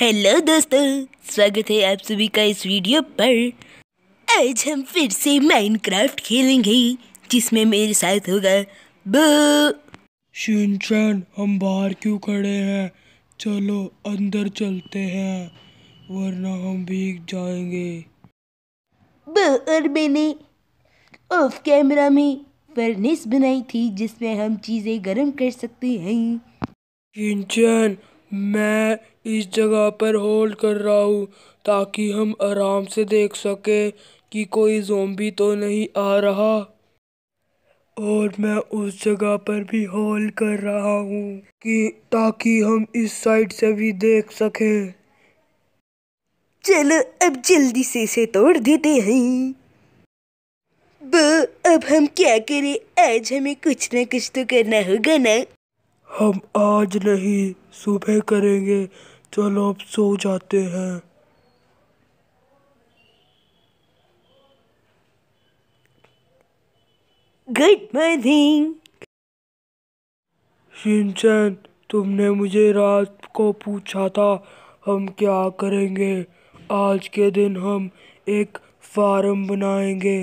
hello दोस्तों स्वागत है आप सभी का इस वीडियो पर आज हम फिर से माइनक्राफ्ट खेलेंगे जिसमें मेरे साथ होगा बो शिनचैन हम बाहर क्यों खड़े हैं चलो अंदर चलते हैं वरना हम भीग जाएंगे बो और मैंने ऑफ कैमरा में फर्नेस बनाई थी जिसमें हम चीज़ें गर्म कर सकते हैं शिनचैन मैं इस जगह पर होल्ड कर रहा हूँ ताकि हम आराम से देख सके कि कोई जोम्बी तो नहीं आ रहा और मैं उस जगह पर भी होल्ड कर रहा हूँ कि ताकि हम इस साइड से भी देख सकें चलो अब जल्दी से इसे तोड़ देते हैं अब हम क्या करें आज हमें कुछ ना कुछ तो करना होगा ना हम आज नहीं सुबह करेंगे चलो अब सो जाते हैं गुड मॉर्निंग शिनचैन तुमने मुझे रात को पूछा था हम क्या करेंगे आज के दिन हम एक फार्म बनाएंगे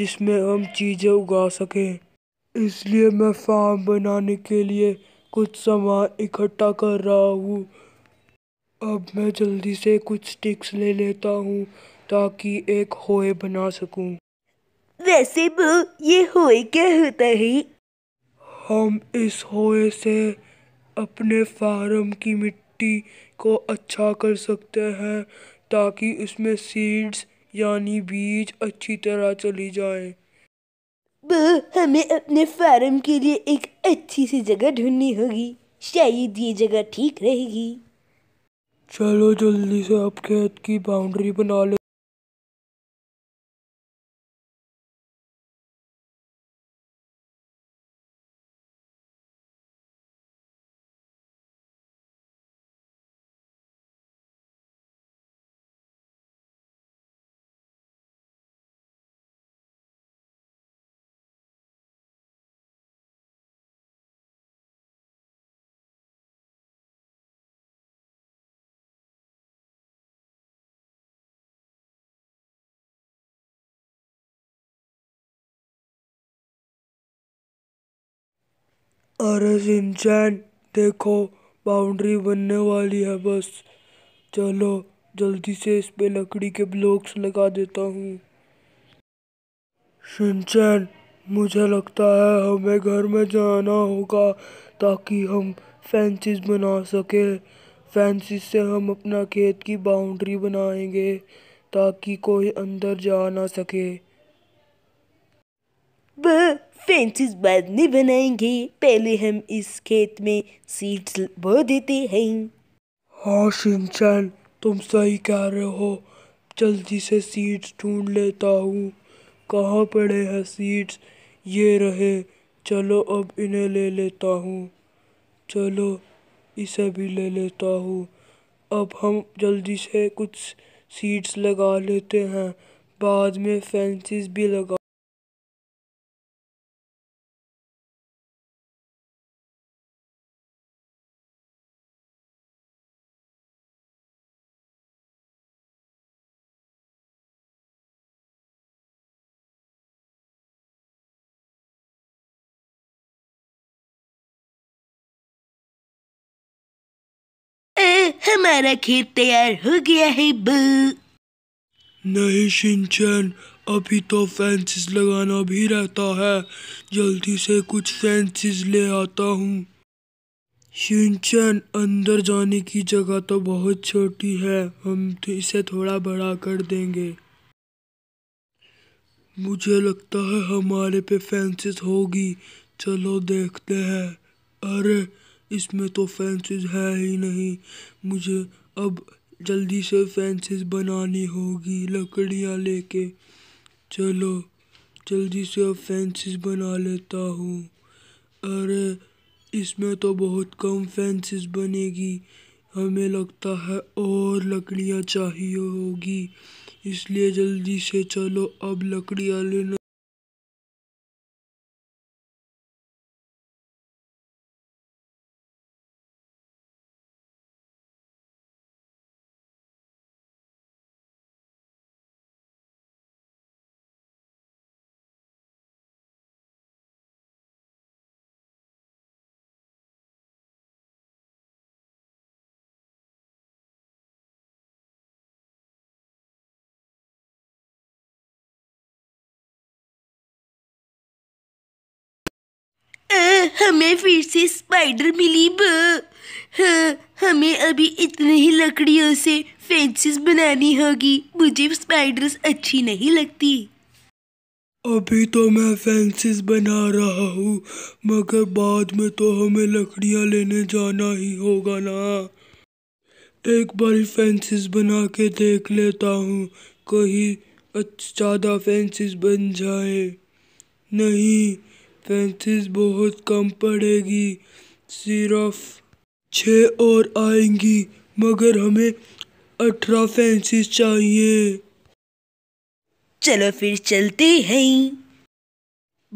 जिसमें हम चीज़ें उगा सकें इसलिए मैं फार्म बनाने के लिए कुछ सामान इकट्ठा कर रहा हूँ अब मैं जल्दी से कुछ स्टिक्स ले लेता हूँ ताकि एक होए बना सकूँ वैसे वो ये होए क्या होता है हम इस होए से अपने फार्म की मिट्टी को अच्छा कर सकते हैं ताकि उसमें सीड्स यानी बीज अच्छी तरह चली जाएं हमें अपने फार्म के लिए एक अच्छी सी जगह ढूंढनी होगी शायद ये जगह ठीक रहेगी चलो जल्दी से आप खेत की बाउंड्री बना ले अरे सिंचैन देखो बाउंड्री बनने वाली है बस चलो जल्दी से इस पे लकड़ी के ब्लॉक्स लगा देता हूँ सिंचैन मुझे लगता है हमें घर में जाना होगा ताकि हम फैंसिस बना सकें फैंसिस से हम अपना खेत की बाउंड्री बनाएंगे ताकि कोई अंदर जा ना सके वह फेंसिस बाद नहीं बनाएंगे पहले हम इस खेत में सीड्स बो देते हैं हाँ सिंचन तुम सही कह रहे हो जल्दी से सीड्स ढूंढ लेता हूँ कहाँ पड़े हैं सीड्स ये रहे चलो अब इन्हें ले लेता हूँ चलो इसे भी ले लेता हूँ अब हम जल्दी से कुछ सीड्स लगा लेते हैं बाद में फेंसिस भी लगा हमारा खेत तैयार हो गया है बू नहीं सिंचन अभी तो फैंसिस लगाना भी रहता है जल्दी से कुछ फैंसिस ले आता हूँ सिंचन अंदर जाने की जगह तो बहुत छोटी है हम तो इसे थोड़ा बड़ा कर देंगे मुझे लगता है हमारे पे फैंसिस होगी चलो देखते हैं अरे इसमें तो फैंसिस है ही नहीं मुझे अब जल्दी से फैंसिस बनानी होगी लकड़ियाँ लेके चलो जल्दी से अब फैंसिस बना लेता हूँ अरे इसमें तो बहुत कम फैंसिस बनेगी हमें लगता है और लकड़ियाँ चाहिए होगी इसलिए जल्दी से चलो अब लकड़ियाँ लेना हमें फिर से स्पाइडर मिली ब हाँ हमें अभी इतने ही लकड़ियों से फेंसिस बनानी होगी मुझे स्पाइडर्स अच्छी नहीं लगती अभी तो मैं फेंसिस बना रहा हूँ मगर बाद में तो हमें लकड़ियाँ लेने जाना ही होगा ना एक बार फेंसिस बना के देख लेता हूँ कहीं ज़्यादा फेंसिस बन जाए नहीं पेंसिल्स बहुत कम पड़ेगी सिर्फ छः और आएंगी मगर हमें अठारह पेंसिल्स चाहिए चलो फिर चलते हैं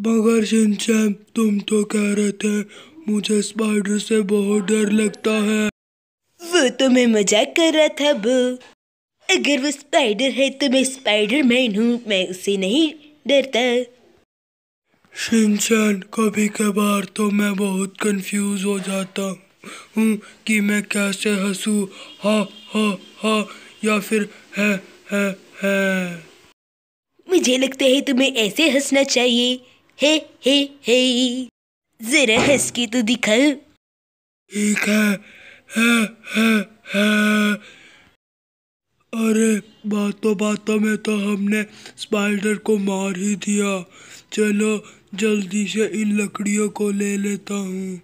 मगर सिंचैम तुम तो कह रहे थे मुझे स्पाइडर से बहुत डर लगता है वो तो मैं मजाक कर रहा था बो अगर वो स्पाइडर है तो मैं स्पाइडर मैन हूँ मैं उसे नहीं डरता शिनचैन कभी कभार तो मैं बहुत कंफ्यूज हो जाता हूँ कि मैं कैसे हंसू हा हा हा या फिर है है है मुझे लगता है तुम्हें ऐसे हंसना चाहिए हे हे हे जरा हंस के तो दिखाओ ठीक है है है है अरे बातों बातों में तो हमने स्पाइडर को मार ही दिया चलो जल्दी से इन लकड़ियों को ले लेता हूँ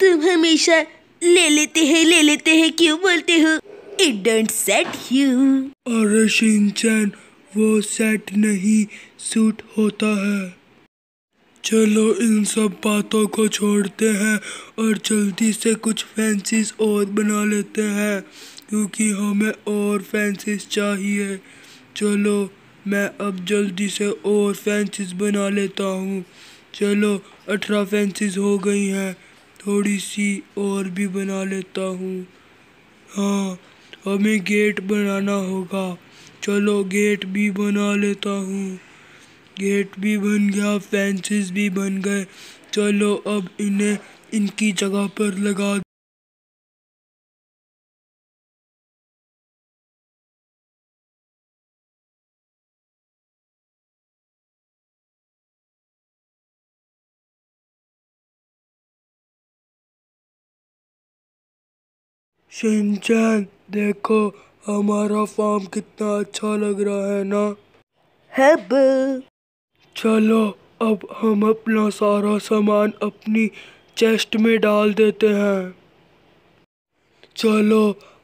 तुम हमेशा ले लेते हैं ले लेते हैं क्यों बोलते हो इट डोंट सेट यू अरे शिनचैन वो सेट नहीं सूट होता है चलो इन सब बातों को छोड़ते हैं और जल्दी से कुछ फैंसीज और बना लेते हैं क्योंकि हमें और फैंसीज चाहिए चलो मैं अब जल्दी से और फैंसिस बना लेता हूँ चलो अठारह फैंसिस हो गई हैं थोड़ी सी और भी बना लेता हूँ हाँ हमें गेट बनाना होगा चलो गेट भी बना लेता हूँ गेट भी बन गया फैंसिस भी बन गए चलो अब इन्हें इनकी जगह पर लगा सिंचन देखो हमारा फार्म कितना अच्छा लग रहा है ना है चलो अब हम अपना सारा सामान अपनी चेस्ट में डाल देते हैं चलो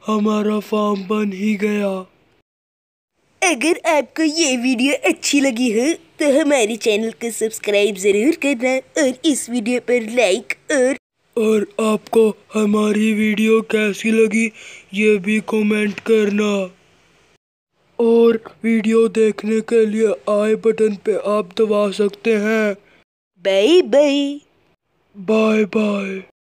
हमारा फार्म बन ही गया अगर आपको ये वीडियो अच्छी लगी हो तो हमारे चैनल को सब्सक्राइब ज़रूर करना और इस वीडियो पर लाइक और और आपको हमारी वीडियो कैसी लगी ये भी कमेंट करना और वीडियो देखने के लिए आई बटन पे आप दबा सकते हैं बाय बाय बाय बाय